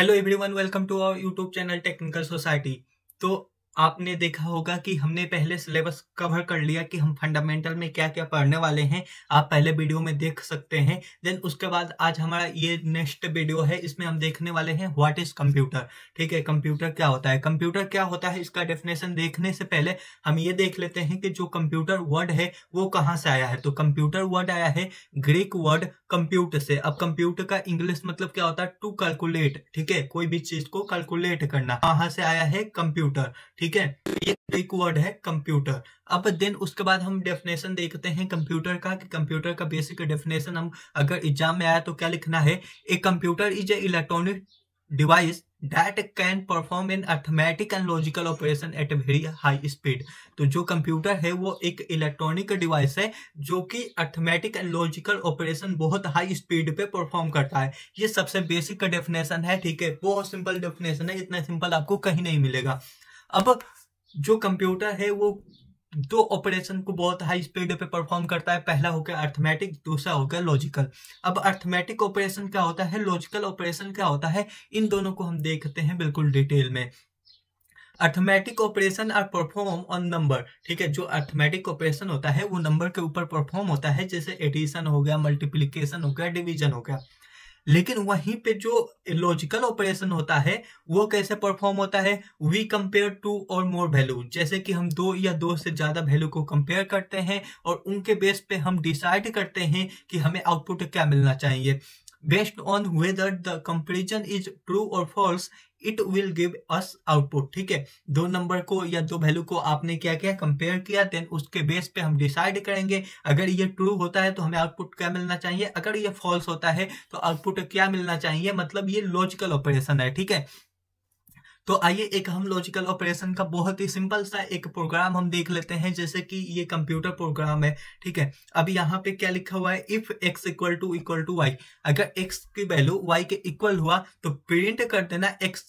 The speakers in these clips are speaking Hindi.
hello everyone welcome to our YouTube channel technical society तो आपने देखा होगा कि हमने पहले सिलेबस कवर कर लिया कि हम फंडामेंटल में क्या क्या पढ़ने वाले हैं आप पहले वीडियो में देख सकते हैं देन उसके बाद आज हमारा ये नेक्स्ट वीडियो है इसमें हम देखने वाले हैं व्हाट इज कंप्यूटर ठीक है कंप्यूटर क्या होता है कंप्यूटर क्या होता है इसका डेफिनेशन देखने से पहले हम ये देख लेते हैं कि जो कंप्यूटर वर्ड है वो कहाँ से आया है तो कंप्यूटर वर्ड आया है ग्रीक वर्ड कंप्यूटर से अब कंप्यूटर का इंग्लिश मतलब क्या होता है टू कैलकुलेट ठीक है कोई भी चीज को कैलकुलेट करना कहाँ से आया है कंप्यूटर ठीक ठीक है तो ये तो एक वर्ड है कंप्यूटर अब देन उसके बाद हम डेफिनेशन देखते हैं कंप्यूटर का कि कंप्यूटर का बेसिक डेफिनेशन हम अगर एग्जाम में आया तो क्या लिखना है a computer is a electronic device that can perform in arithmetic and logical operation at very high speed तो जो कंप्यूटर है वो एक इलेक्ट्रॉनिक डिवाइस है जो कि अर्थमेटिक एंड लॉजिकल ऑपरेशन बहुत हाई स्पीड पे परफॉर्म करता है ये सबसे बेसिक डेफिनेशन है ठीक है बहुत सिंपल डेफिनेशन है इतना सिंपल आपको कहीं नहीं मिलेगा अब जो कंप्यूटर है वो दो ऑपरेशन को बहुत हाई स्पीड पे परफॉर्म करता है पहला हो गया अर्थमेटिक दूसरा हो गया लॉजिकल अब अर्थमेटिक ऑपरेशन क्या होता है लॉजिकल ऑपरेशन क्या होता है इन दोनों को हम देखते हैं बिल्कुल डिटेल में arithmetic operation are perform on number ठीक है जो अर्थमेटिक ऑपरेशन होता है वो नंबर के ऊपर परफॉर्म होता है जैसे एडिशन हो गया मल्टीप्लीकेशन हो गया डिविजन हो गया लेकिन वहीं पे जो लॉजिकल ऑपरेशन होता है वो कैसे परफॉर्म होता है वी कंपेयर टू और मोर वैल्यू जैसे कि हम दो या दो से ज़्यादा वैल्यू को कंपेयर करते हैं और उनके बेस पे हम डिसाइड करते हैं कि हमें आउटपुट क्या मिलना चाहिए based on whether the comparison is true or false it will give us output ठीक है दो नंबर को या दो वैल्यू को आपने क्या किया कंपेयर किया देन उसके बेस पे हम डिसाइड करेंगे अगर ये ट्रू होता है तो हमें आउटपुट क्या मिलना चाहिए अगर ये फॉल्स होता है तो आउटपुट क्या मिलना चाहिए मतलब ये लॉजिकल ऑपरेशन है ठीक है तो आइए एक हम लॉजिकल ऑपरेशन का बहुत ही सिंपल सा एक प्रोग्राम हम देख लेते हैं जैसे कि ये कंप्यूटर प्रोग्राम है ठीक है अब यहाँ पे क्या लिखा हुआ है if x equal to equal to y अगर एक्स की वैल्यू वाई के इक्वल हुआ तो प्रिंट कर देना एक्स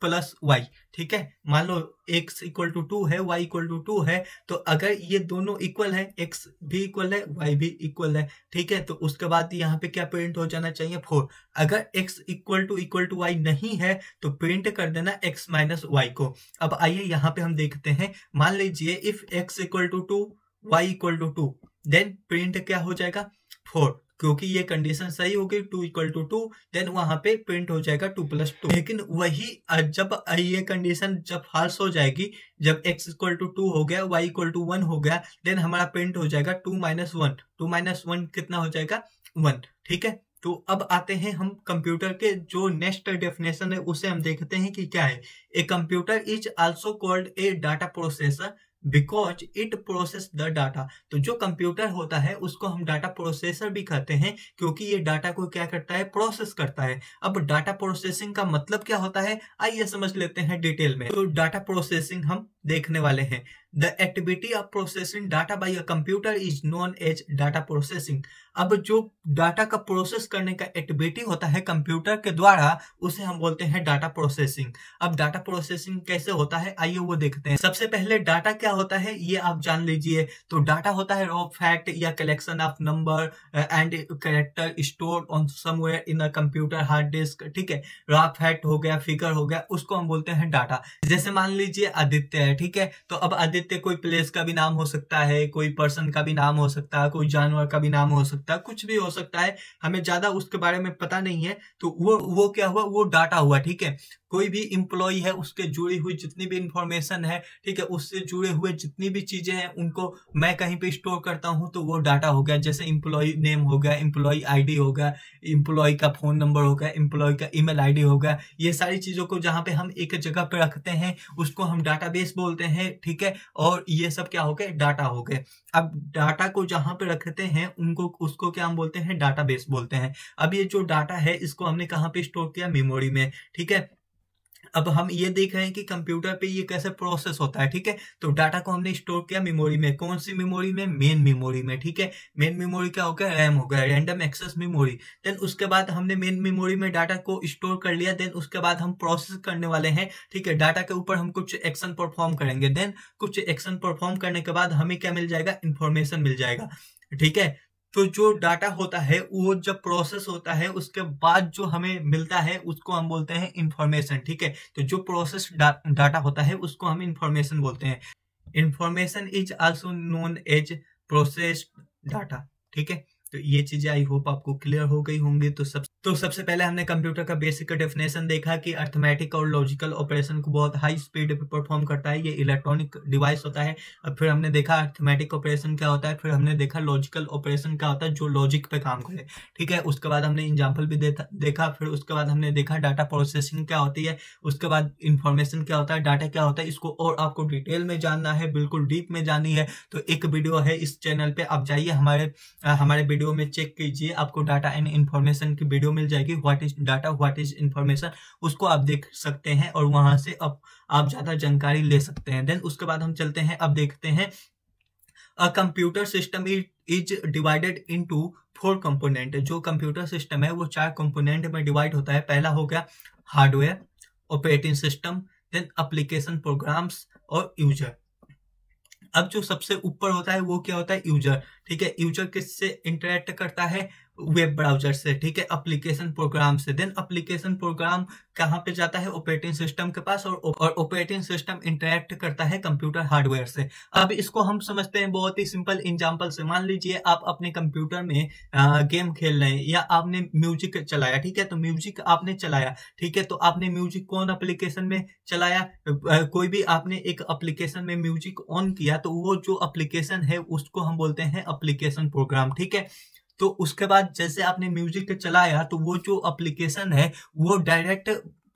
प्लस वाई ठीक है मान लो एक्स इक्वल टू टू है वाई इक्वल टू टू है तो अगर ये दोनों इक्वल है एक्स भी इक्वल है वाई भी इक्वल है ठीक है तो उसके बाद यहाँ पे क्या प्रिंट हो जाना चाहिए फोर अगर x equal to equal to y नहीं है तो प्रिंट कर देना एक्स माइनस वाई को अब आइए यहाँ पे हम देखते हैं मान लीजिए if x equal to two y equal to two then print क्या हो जाएगा फोर क्योंकि ये कंडीशन सही होगी two equal to two then वहां पे प्रिंट हो जाएगा टू प्लस टू लेकिन वही जब ये कंडीशन जब फॉल्स हो जाएगी जब एक्स इक्वल टू टू हो गया वाई इक्वल टू वन हो गया देन हमारा प्रिंट हो जाएगा two minus one two minus one कितना हो जाएगा वन ठीक है तो अब आते हैं हम कंप्यूटर के जो नेक्स्ट डेफिनेशन है उसे हम देखते हैं कि क्या है a computer is also called a data processor because it process the data तो जो कंप्यूटर होता है उसको हम डाटा प्रोसेसर भी कहते हैं क्योंकि ये डाटा को क्या करता है प्रोसेस करता है अब डाटा प्रोसेसिंग का मतलब क्या होता है आइए समझ लेते हैं डिटेल में तो डाटा प्रोसेसिंग हम देखने वाले हैं the activity of processing data by a computer is known as data processing अब जो डाटा का प्रोसेस करने का एक्टिविटी होता है कंप्यूटर के द्वारा उसे हम बोलते हैं डाटा प्रोसेसिंग अब डाटा प्रोसेसिंग कैसे होता है आइए वो देखते हैं सबसे पहले डाटा क्या होता है ये आप जान लीजिए तो डाटा होता है रॉ फैक्ट या collection of number and character store on somewhere in a computer hard disk ठीक है रॉ फैक्ट हो गया फिगर हो गया उसको हम बोलते हैं डाटा जैसे मान लीजिए आदित्य है ठीक है तो अब आदित्य कोई प्लेस का भी नाम हो सकता है कोई पर्सन का भी नाम हो सकता है कोई जानवर का भी नाम हो सकता सकता है कुछ भी हो सकता है हमें ज्यादा उसके बारे में पता नहीं है तो वो वो क्या हुआ वो डाटा हुआ ठीक है कोई भी इम्प्लॉई है उसके जुड़ी हुई जितनी भी इंफॉर्मेशन है ठीक है उससे जुड़े हुए जितनी भी चीजें हैं उनको मैं कहीं पे स्टोर करता हूँ तो वो डाटा हो गया जैसे इम्प्लॉई नेम हो गया इम्प्लॉई आईडी हो गया इम्प्लॉई का फोन नंबर हो गया इम्प्लॉई का ईमेल आईडी हो गया ये सारी चीजों को जहाँ पे हम एक जगह पे रखते हैं उसको हम बेस बोलते हैं ठीक है और ये सब क्या हो गए डाटा हो गए अब डाटा को जहाँ पे रखते हैं उनको उसको क्या हम बोलते हैं डाटाबेस बोलते हैं अब ये जो डाटा है इसको हमने कहाँ पे स्टोर किया मेमोरी में ठीक है अब हम ये देख रहे हैं कि कंप्यूटर पे ये कैसे प्रोसेस होता है ठीक है तो डाटा को हमने स्टोर किया मेमोरी में कौन सी मेमोरी में मेन मेमोरी में ठीक है मेन मेमोरी क्या हो गया रैम हो गया रैंडम एक्सेस मेमोरी देन उसके बाद हमने मेन मेमोरी में डाटा को स्टोर कर लिया देन उसके बाद हम प्रोसेस करने वाले हैं ठीक है डाटा के ऊपर हम कुछ एक्शन परफॉर्म करेंगे देन कुछ एक्शन परफॉर्म करने के बाद हमें क्या मिल जाएगा इन्फॉर्मेशन मिल जाएगा ठीक है तो जो डाटा होता है वो जब प्रोसेस होता है उसके बाद जो हमें मिलता है उसको हम बोलते हैं इन्फॉर्मेशन ठीक है तो जो प्रोसेस डा, डाटा होता है उसको हम इन्फॉर्मेशन बोलते हैं information is also known as process data ठीक है तो ये चीजें आई होप आपको क्लियर हो गई होंगी तो सब तो सबसे पहले हमने कंप्यूटर का बेसिक डेफिनेशन देखा कि अर्थमेटिक और लॉजिकल ऑपरेशन को बहुत हाई स्पीड परफॉर्म करता है ये इलेक्ट्रॉनिक डिवाइस होता है और फिर हमने देखा अर्थमेटिक ऑपरेशन क्या होता है फिर हमने देखा लॉजिकल ऑपरेशन क्या होता है जो लॉजिक पे काम करे ठीक है उसके बाद हमने एग्जाम्पल भी देखा फिर उसके बाद हमने देखा डाटा प्रोसेसिंग क्या होती है उसके बाद इंफॉर्मेशन क्या होता है डाटा क्या होता है इसको और आपको डिटेल में जानना है बिल्कुल डीप में जाननी है तो एक वीडियो है इस चैनल पर आप जाइए हमारे हमारे वीडियो में चेक कीजिए आपको डाटा एंड इन्फॉर्मेशन की वीडियो मिल जाएगी what is data what is information उसको आप देख सकते हैं और वहां से अब आप ज़्यादा जानकारी ले सकते हैं देन उसके बाद हम चलते हैं अब देखते हैं a computer system is divided into four component जो कंप्यूटर सिस्टम है वो चार कंपोनेंट में डिवाइड होता है पहला हो गया hardware operating system then application programs और यूजर अब जो सबसे ऊपर होता है वो क्या होता है यूजर ठीक है यूजर किससे इंटरेक्ट करता है वेब ब्राउजर से ठीक है एप्लीकेशन प्रोग्राम से देन एप्लीकेशन प्रोग्राम कहाँ पे जाता है ऑपरेटिंग सिस्टम के पास और और ऑपरेटिंग सिस्टम इंटरेक्ट करता है कंप्यूटर हार्डवेयर से अब इसको हम समझते हैं बहुत ही सिंपल एग्जांपल से मान लीजिए आप अपने कंप्यूटर में आ, गेम खेल रहे हैं या आपने म्यूजिक चलाया ठीक है तो म्यूजिक आपने चलाया ठीक है तो आपने म्यूजिक कौन अप्लीकेशन में चलाया कोई भी आपने एक अप्लीकेशन में म्यूजिक ऑन किया तो वो जो अप्लीकेशन है उसको हम बोलते हैं अप्लीकेशन प्रोग्राम ठीक है तो उसके बाद जैसे आपने म्यूजिक चलाया तो वो जो एप्लीकेशन है वो डायरेक्ट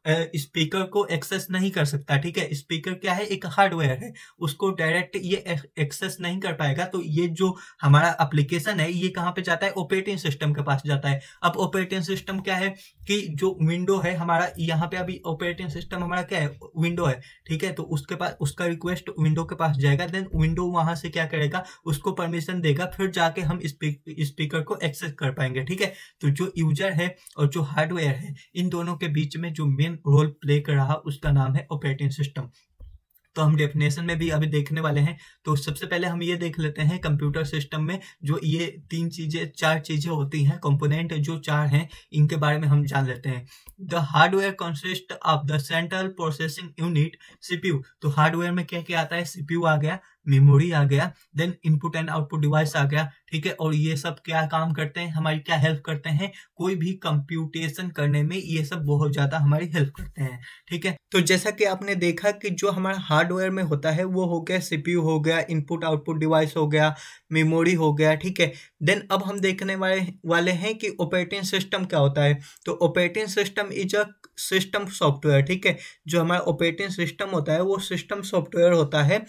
स्पीकर को एक्सेस नहीं कर सकता ठीक है स्पीकर क्या है एक हार्डवेयर है उसको डायरेक्ट ये एक्सेस नहीं कर पाएगा तो ये जो हमारा एप्लीकेशन है ये कहाँ पे जाता है ऑपरेटिंग सिस्टम के पास जाता है अब ऑपरेटिंग सिस्टम क्या है कि जो विंडो है हमारा यहाँ पे अभी ऑपरेटिंग सिस्टम हमारा क्या है विंडो है ठीक है तो उसके पास उसका रिक्वेस्ट विंडो के पास जाएगा देन विंडो वहां से क्या करेगा उसको परमिशन देगा फिर जाके हम स्पीकर को एक्सेस कर पाएंगे ठीक है तो जो यूजर है और जो हार्डवेयर है इन दोनों के बीच में जो मेन इंपॉर्टेंट रोल प्ले कर रहा उसका नाम है ऑपरेटिंग सिस्टम तो हम डेफिनेशन में भी अभी देखने वाले हैं तो सबसे पहले हम ये देख लेते हैं कंप्यूटर सिस्टम में जो ये तीन चीज़ें चार चीज़ें होती हैं कंपोनेंट जो चार हैं इनके बारे में हम जान लेते हैं the hardware consist of the central processing unit CPU तो हार्डवेयर में क्या क्या आता है सीपीयू आ गया मेमोरी आ गया then input and output device आ गया ठीक है और ये सब क्या काम करते हैं हमारी क्या हेल्प करते हैं कोई भी कंप्यूटेशन करने में ये सब बहुत ज्यादा हमारी हेल्प करते हैं ठीक है तो जैसा कि आपने देखा कि जो हमारा हार्डवेयर में होता है वो हो गया सीपीयू हो गया इनपुट आउटपुट डिवाइस हो गया मेमोरी हो गया ठीक है देन अब हम देखने वाले वाले हैं कि ऑपरेटिंग सिस्टम क्या होता है तो operating system is a system software ठीक है जो हमारा ऑपरेटिंग सिस्टम होता है वो सिस्टम सॉफ्टवेयर होता है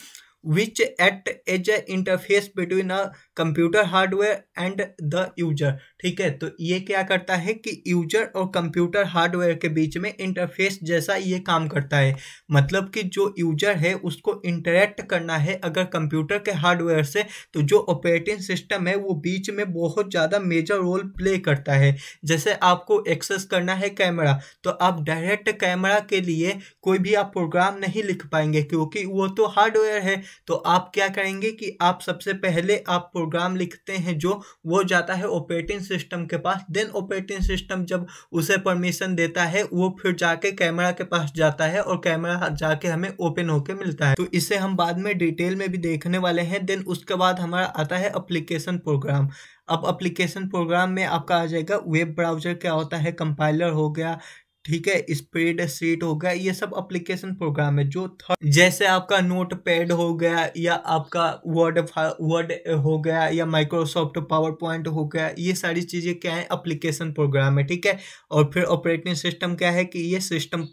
which act as a interface between a computer hardware and the user ठीक है तो ये क्या करता है कि यूजर और कंप्यूटर हार्डवेयर के बीच में इंटरफेस जैसा ये काम करता है मतलब कि जो यूजर है उसको इंटरेक्ट करना है अगर कंप्यूटर के हार्डवेयर से तो जो ऑपरेटिंग सिस्टम है वो बीच में बहुत ज़्यादा मेजर रोल प्ले करता है जैसे आपको एक्सेस करना है कैमरा तो आप डायरेक्ट कैमरा के लिए कोई भी आप प्रोग्राम नहीं लिख पाएंगे क्योंकि वो तो हार्डवेयर है तो आप क्या करेंगे कि आप सबसे पहले आप प्रोग्राम लिखते हैं जो वो जाता है ऑपरेटिंग सिस्टम सिस्टम के पास देन ऑपरेटिंग सिस्टम जब उसे परमिशन देता है वो फिर जाके कैमरा के पास जाता है और कैमरा जाके हमें ओपन होके मिलता है तो इसे हम बाद में डिटेल में भी देखने वाले हैं देन उसके बाद हमारा आता है अप्लीकेशन प्रोग्राम अब अप्लीकेशन प्रोग्राम में आपका आ जाएगा वेब ब्राउजर क्या होता है कंपाइलर हो गया ठीक है स्प्रेड सीट हो गया ये सब अप्लीकेशन प्रोग्राम है जो थर्ड जैसे आपका नोट पैड हो गया या आपका वर्ड वर्ड हो गया या माइक्रोसॉफ्ट पावर पॉइंट हो गया ये सारी चीज़ें क्या है अप्लीकेशन प्रोग्राम है ठीक है और फिर ऑपरेटिंग सिस्टम क्या है कि ये सिस्टम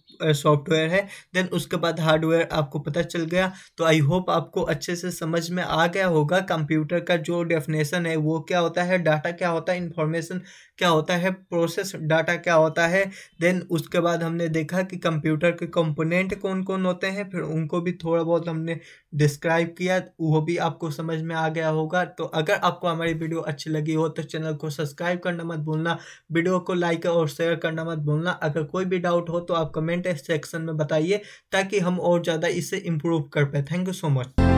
सॉफ्टवेयर है देन उसके बाद हार्डवेयर आपको पता चल गया तो आई होप आपको अच्छे से समझ में आ गया होगा कंप्यूटर का जो डेफिनेशन है वो क्या होता है डाटा क्या होता है इंफॉर्मेशन क्या होता है प्रोसेस डाटा क्या होता है देन उसके बाद हमने देखा कि कंप्यूटर के कंपोनेंट कौन कौन होते हैं फिर उनको भी थोड़ा बहुत हमने डिस्क्राइब किया वो भी आपको समझ में आ गया होगा तो अगर आपको हमारी वीडियो अच्छी लगी हो तो चैनल को सब्सक्राइब करना मत भूलना वीडियो को लाइक और शेयर करना मत भूलना अगर कोई भी डाउट हो तो आप कमेंट सेक्शन में बताइए ताकि हम और ज़्यादा इसे इम्प्रूव कर पाए थैंक यू सो मच